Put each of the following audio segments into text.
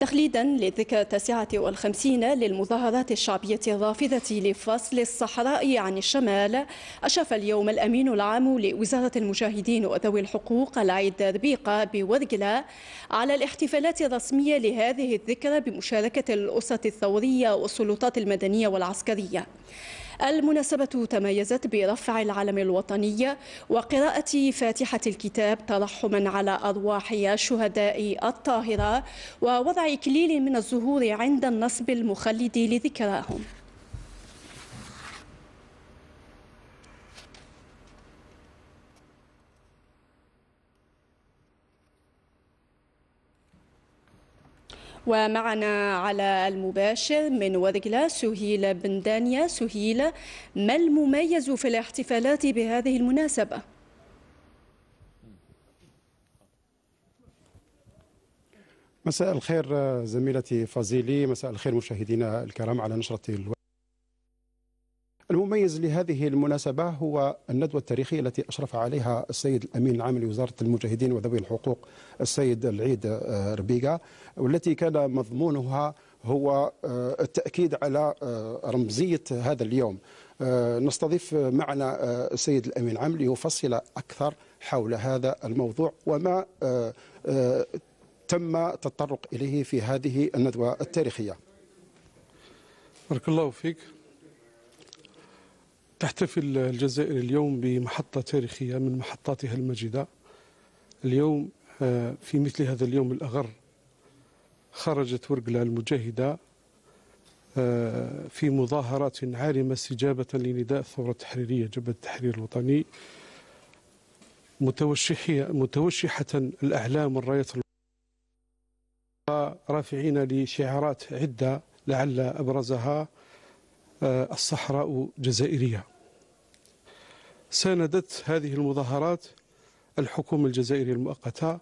تخليدا للذكرى التاسعة والخمسين للمظاهرات الشعبية الرافضة لفصل الصحراء عن الشمال أشرف اليوم الأمين العام لوزارة المجاهدين وذوي الحقوق العيد ربيقة بورقلة على الاحتفالات الرسمية لهذه الذكرى بمشاركة الأسرة الثورية والسلطات المدنية والعسكرية المناسبة تميزت برفع العلم الوطني وقراءة فاتحة الكتاب ترحما على أرواح شهداء الطاهرة ووضع كليل من الزهور عند النصب المخلد لذكراهم ومعنا على المباشر من ورقلة سهيلة بن دانيا سهيلة ما المميز في الاحتفالات بهذه المناسبة؟ مساء الخير زميلتي فازيلي مساء الخير مشاهدينا الكرام على نشرة المميز لهذه المناسبة هو الندوة التاريخية التي أشرف عليها السيد الأمين العام لوزارة المجاهدين وذوي الحقوق السيد العيد آه، ربيقة والتي كان مضمونها هو آه، التأكيد على آه، رمزية هذا اليوم نستضيف معنا السيد الأمين العام ليفصل أكثر حول هذا الموضوع وما تم التطرق إليه في هذه الندوة التاريخية بارك الله فيك تحتفل الجزائر اليوم بمحطة تاريخية من محطاتها المجيدة اليوم آه، في مثل هذا اليوم الأغر خرجت ورقلة المجاهدة آه، في مظاهرات عارمة استجابة لنداء الثورة التحريرية جبهة التحرير الوطني متوشحة الأعلام والراية رافعين لشعارات عدة لعل أبرزها الصحراء جزائرية ساندت هذه المظاهرات الحكومة الجزائرية المؤقتة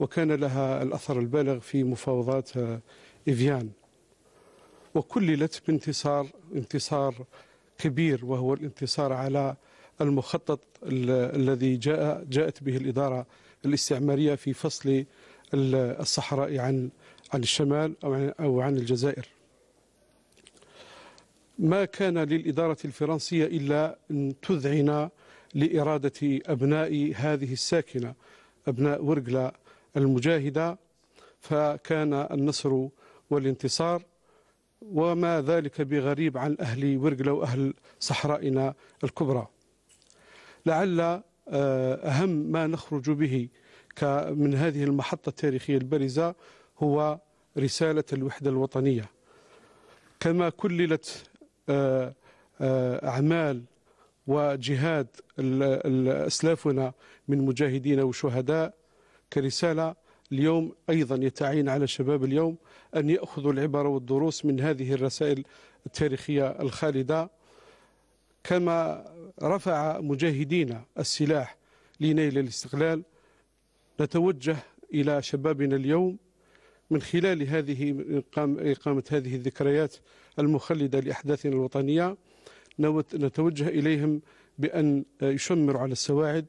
وكان لها الأثر البالغ في مفاوضات آه، إفيان وكللت بانتصار انتصار كبير وهو الانتصار على المخطط الذي جاء جاءت به الإدارة الاستعمارية في فصل الصحراء عن عن الشمال أو عن الجزائر ما كان للإدارة الفرنسية إلا أن تذعن لإرادة أبناء هذه الساكنة أبناء ورقلة المجاهدة فكان النصر والانتصار وما ذلك بغريب عن أهل ورقلة وأهل صحرائنا الكبرى لعل آه، أهم ما نخرج به من هذه المحطة التاريخية البارزة هو رسالة الوحدة الوطنية كما كللت آه، آه، أعمال وجهاد أسلافنا من مجاهدين وشهداء كرسالة اليوم أيضا يتعين على شباب اليوم أن يأخذوا العبر والدروس من هذه الرسائل التاريخية الخالدة كما رفع مجاهدينا السلاح لنيل الاستقلال نتوجه إلى شبابنا اليوم من خلال هذه إقامة هذه الذكريات المخلدة لأحداثنا الوطنية نتوجه إليهم بأن يشمروا على السواعد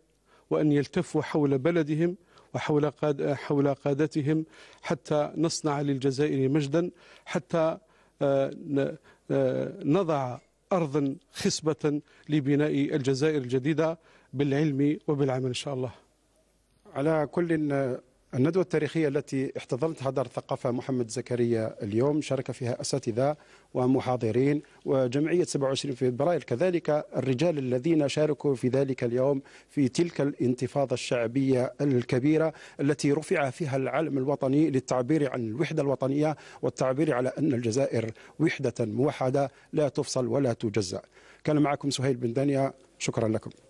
وأن يلتفوا حول بلدهم وحول قاد حول قادتهم حتى نصنع للجزائر مجدا حتى آه، آه، نضع أرضا خصبة لبناء الجزائر الجديدة بالعلم وبالعمل إن شاء الله على كل الندوة التاريخية التي احتضنتها دار الثقافة محمد زكريا اليوم شارك فيها أساتذة ومحاضرين وجمعية 27 فبراير كذلك الرجال الذين شاركوا في ذلك اليوم في تلك الانتفاضة الشعبية الكبيرة التي رفع فيها العلم الوطني للتعبير عن الوحدة الوطنية والتعبير على أن الجزائر وحدة موحدة لا تفصل ولا تجزأ كان معكم سهيل بن دانيا شكرا لكم